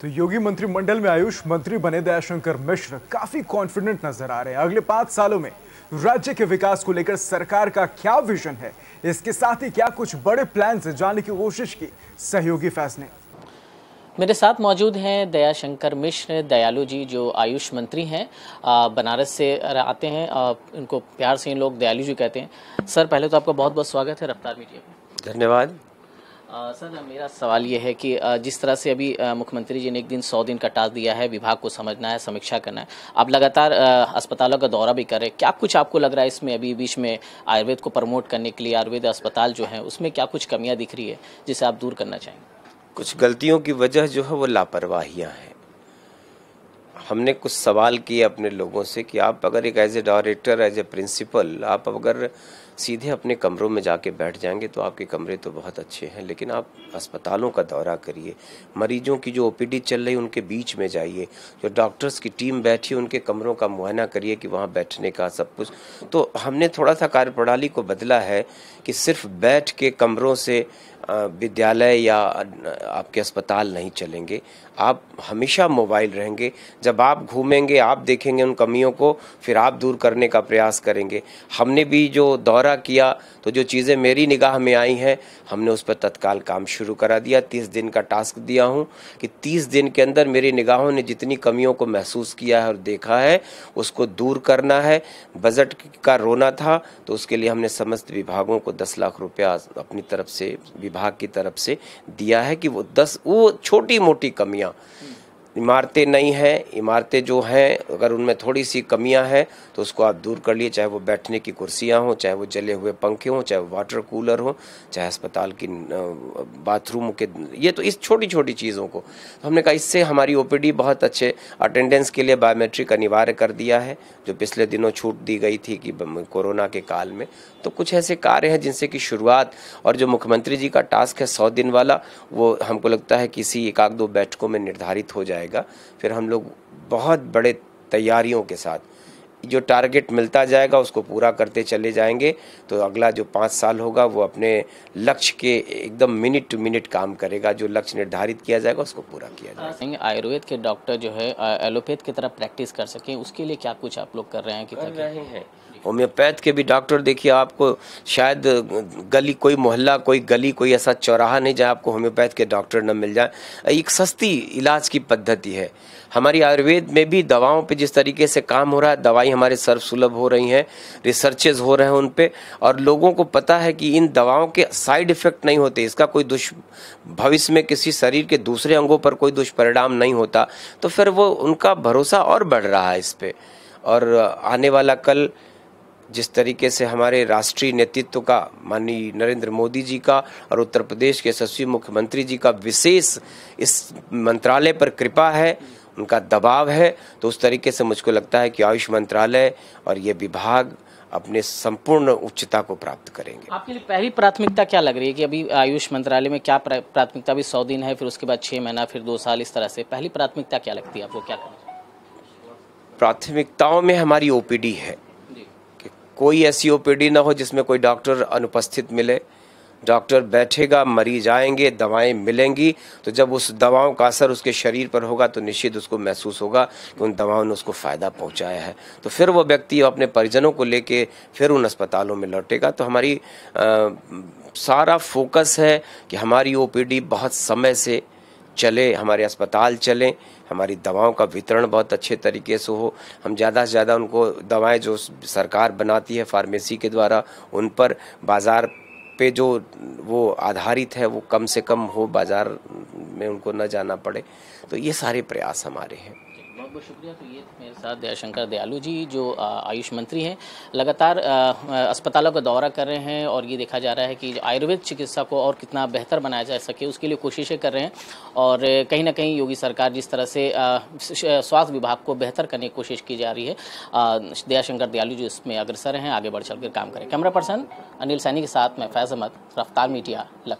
तो योगी मंत्रिमंडल में आयुष मंत्री बने दयाशंकर मिश्र काफी कॉन्फिडेंट नजर आ रहे हैं अगले पांच सालों में राज्य के विकास को लेकर सरकार का क्या विजन है इसके साथ ही क्या कुछ बड़े प्लान से जाने की कोशिश की सहयोगी फैसले मेरे साथ मौजूद हैं दयाशंकर मिश्र दयालु जी जो आयुष मंत्री हैं बनारस से आते हैं इनको प्यार से इन लोग दयालु जी कहते हैं सर पहले तो आपका बहुत बहुत स्वागत है रफ्तार मीडिया में धन्यवाद सर मेरा सवाल ये है कि जिस तरह से अभी मुख्यमंत्री जी ने एक दिन सौ दिन का टास्क दिया है विभाग को समझना है समीक्षा करना है आप लगातार अस्पतालों का दौरा भी कर रहे हैं क्या कुछ आपको लग रहा है इसमें अभी बीच में आयुर्वेद को प्रमोट करने के लिए आयुर्वेद अस्पताल जो है उसमें क्या कुछ कमियाँ दिख रही है जिसे आप दूर करना चाहेंगे कुछ गलतियों की वजह जो है वो लापरवाहियाँ हैं हमने कुछ सवाल किए अपने लोगों से कि आप अगर एक as a director as a principal आप अगर सीधे अपने कमरों में जाके बैठ जाएंगे तो आपके कमरे तो बहुत अच्छे हैं लेकिन आप अस्पतालों का दौरा करिए मरीजों की जो ओपीडी चल रही उनके बीच में जाइए जो डॉक्टर्स की टीम बैठी उनके कमरों का मुआयना करिए कि वहाँ बैठने का सब कुछ तो हमने थोड़ा सा कार्यप्रणाली को बदला है कि सिर्फ बैठ के कमरों से विद्यालय या आपके अस्पताल नहीं चलेंगे आप हमेशा मोबाइल रहेंगे जब आप घूमेंगे आप देखेंगे उन कमियों को फिर आप दूर करने का प्रयास करेंगे हमने भी जो दौरा किया तो जो चीज़ें मेरी निगाह में आई हैं हमने उस पर तत्काल काम शुरू करा दिया तीस दिन का टास्क दिया हूँ कि तीस दिन के अंदर मेरी निगाहों ने जितनी कमियों को महसूस किया है और देखा है उसको दूर करना है बजट का रोना था तो उसके लिए हमने समस्त विभागों को दस लाख रुपया अपनी तरफ से विभाग विभाग की तरफ से दिया है कि वो दस वो छोटी मोटी कमियां इमारतें नहीं हैं इमारतें जो हैं अगर उनमें थोड़ी सी कमियां हैं तो उसको आप दूर कर लिए चाहे वो बैठने की कुर्सियां हों चाहे वो जले हुए पंखे हों चाहे वाटर कूलर हों चाहे अस्पताल की बाथरूम के ये तो इस छोटी छोटी चीज़ों को तो हमने कहा इससे हमारी ओपीडी बहुत अच्छे अटेंडेंस के लिए बायोमेट्रिक अनिवार्य कर दिया है जो पिछले दिनों छूट दी गई थी कि कोरोना के काल में तो कुछ ऐसे कार्य हैं जिनसे कि शुरुआत और जो मुख्यमंत्री जी का टास्क है सौ दिन वाला वो हमको लगता है किसी एक आध दो बैठकों में निर्धारित हो जाएगा जाएगा फिर हम लोग बहुत बड़े तैयारियों के साथ जो टारगेट मिलता जाएगा उसको पूरा करते चले जाएंगे तो अगला जो पाँच साल होगा वो अपने लक्ष्य के एकदम मिनट टू मिनट काम करेगा जो लक्ष्य निर्धारित किया जाएगा उसको पूरा किया जाएगा आयुर्वेद के डॉक्टर जो है एलोपैथ की तरह प्रैक्टिस कर सकें उसके लिए क्या कुछ आप लोग कर रहे हैं कि कर रहे हैं होम्योपैथ के भी डॉक्टर देखिए आपको शायद गली कोई मोहल्ला कोई गली कोई ऐसा चौराहा नहीं जहाँ आपको होम्योपैथ के डॉक्टर न मिल जाए एक सस्ती इलाज की पद्धति है हमारी आयुर्वेद में भी दवाओं पे जिस तरीके से काम हो रहा है दवाई हमारे सर्वसुलभ हो रही हैं रिसर्चेज हो रहे हैं उन पर और लोगों को पता है कि इन दवाओं के साइड इफेक्ट नहीं होते इसका कोई दुष् भविष्य में किसी शरीर के दूसरे अंगों पर कोई दुष्परिणाम नहीं होता तो फिर वो उनका भरोसा और बढ़ रहा है इस पर और आने वाला कल जिस तरीके से हमारे राष्ट्रीय नेतृत्व का माननीय नरेंद्र मोदी जी का और उत्तर प्रदेश के यशस्वी मुख्यमंत्री जी का विशेष इस मंत्रालय पर कृपा है उनका दबाव है तो उस तरीके से मुझको लगता है कि आयुष मंत्रालय और ये विभाग अपने संपूर्ण उच्चता को प्राप्त करेंगे आपके लिए पहली प्राथमिकता क्या लग रही है कि अभी आयुष मंत्रालय में क्या प्राथमिकता अभी सौ दिन है फिर उसके बाद छः महीना फिर दो साल इस तरह से पहली प्राथमिकता क्या लगती है आपको क्या करना प्राथमिकताओं में हमारी ओपीडी है कोई ऐसी ओपीडी ना हो जिसमें कोई डॉक्टर अनुपस्थित मिले डॉक्टर बैठेगा मरीज आएंगे दवाएं मिलेंगी तो जब उस दवाओं का असर उसके शरीर पर होगा तो निश्चित उसको महसूस होगा कि उन दवाओं ने उसको फ़ायदा पहुंचाया है तो फिर वो व्यक्ति अपने परिजनों को लेके फिर उन अस्पतालों में लौटेगा तो हमारी आ, सारा फोकस है कि हमारी ओपीडी बहुत समय से चले हमारे अस्पताल चलें हमारी दवाओं का वितरण बहुत अच्छे तरीके से हो हम ज़्यादा से ज़्यादा उनको दवाएं जो सरकार बनाती है फार्मेसी के द्वारा उन पर बाज़ार पे जो वो आधारित है वो कम से कम हो बाज़ार में उनको न जाना पड़े तो ये सारे प्रयास हमारे हैं बहुत शुक्रिया तो ये मेरे साथ दयाशंकर दयालू जी जो आयुष मंत्री हैं लगातार अस्पतालों का दौरा कर रहे हैं और ये देखा जा रहा है कि आयुर्वेद चिकित्सा को और कितना बेहतर बनाया जा सके उसके लिए कोशिशें कर रहे हैं और कहीं ना कहीं योगी सरकार जिस तरह से स्वास्थ्य विभाग को बेहतर करने की कोशिश की जा रही है दयाशंकर दयालू जी इसमें अग्रसर हैं आगे बढ़ चल कर काम करें कैमरा पर्सन अनिल सैनी के साथ मैं फैज़ अहमद रफ्तार मीडिया लखनऊ